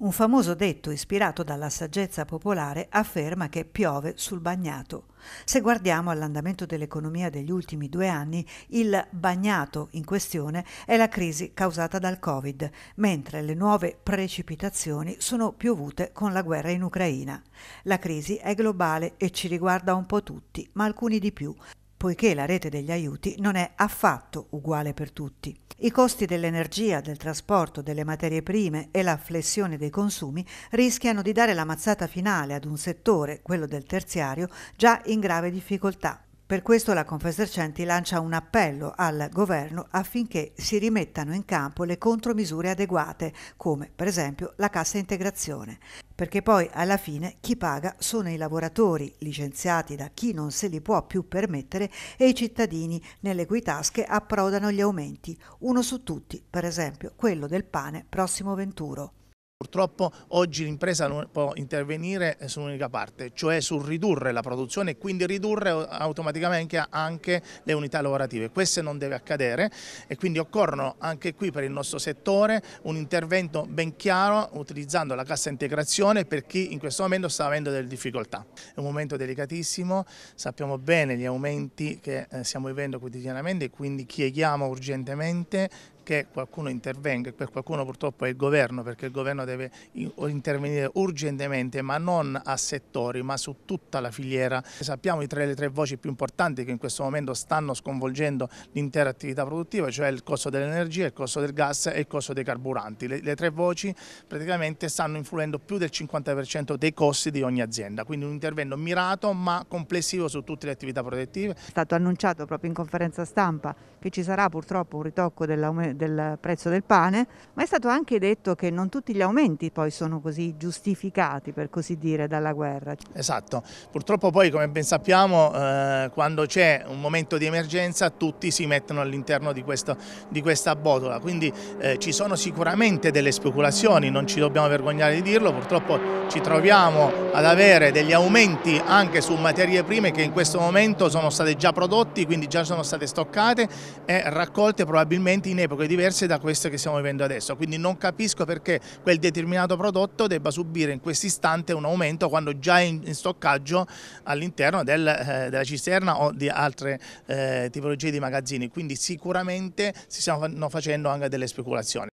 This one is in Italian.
Un famoso detto ispirato dalla saggezza popolare afferma che piove sul bagnato. Se guardiamo all'andamento dell'economia degli ultimi due anni, il bagnato in questione è la crisi causata dal Covid, mentre le nuove precipitazioni sono piovute con la guerra in Ucraina. La crisi è globale e ci riguarda un po' tutti, ma alcuni di più, poiché la rete degli aiuti non è affatto uguale per tutti. I costi dell'energia, del trasporto, delle materie prime e la flessione dei consumi rischiano di dare la mazzata finale ad un settore, quello del terziario, già in grave difficoltà. Per questo la Confesercenti lancia un appello al governo affinché si rimettano in campo le contromisure adeguate, come per esempio la cassa integrazione, perché poi alla fine chi paga sono i lavoratori licenziati da chi non se li può più permettere e i cittadini nelle cui tasche approdano gli aumenti, uno su tutti, per esempio quello del pane prossimo venturo. Purtroppo oggi l'impresa non può intervenire su un'unica parte, cioè sul ridurre la produzione e quindi ridurre automaticamente anche le unità lavorative. Questo non deve accadere e quindi occorrono anche qui per il nostro settore un intervento ben chiaro utilizzando la cassa integrazione per chi in questo momento sta avendo delle difficoltà. È un momento delicatissimo, sappiamo bene gli aumenti che eh, stiamo vivendo quotidianamente e quindi chiediamo urgentemente che qualcuno intervenga, per qualcuno purtroppo è il governo, perché il governo deve intervenire urgentemente, ma non a settori, ma su tutta la filiera. Sappiamo tre, le tre voci più importanti che in questo momento stanno sconvolgendo l'intera attività produttiva, cioè il costo dell'energia, il costo del gas e il costo dei carburanti. Le, le tre voci praticamente stanno influendo più del 50% dei costi di ogni azienda, quindi un intervento mirato ma complessivo su tutte le attività produttive. È stato annunciato proprio in conferenza stampa che ci sarà purtroppo un ritocco dell'aumento del prezzo del pane, ma è stato anche detto che non tutti gli aumenti poi sono così giustificati, per così dire, dalla guerra. Esatto, purtroppo poi come ben sappiamo eh, quando c'è un momento di emergenza tutti si mettono all'interno di, di, questa botola, quindi eh, ci sono sicuramente delle speculazioni, non ci dobbiamo vergognare di dirlo, purtroppo ci troviamo ad avere degli aumenti anche su materie prime che in questo momento sono state già prodotte, quindi già sono state stoccate e raccolte probabilmente in epoca poco diverse da queste che stiamo vivendo adesso, quindi non capisco perché quel determinato prodotto debba subire in questo istante un aumento quando già è in, in stoccaggio all'interno del, eh, della cisterna o di altre eh, tipologie di magazzini, quindi sicuramente si stanno facendo anche delle speculazioni.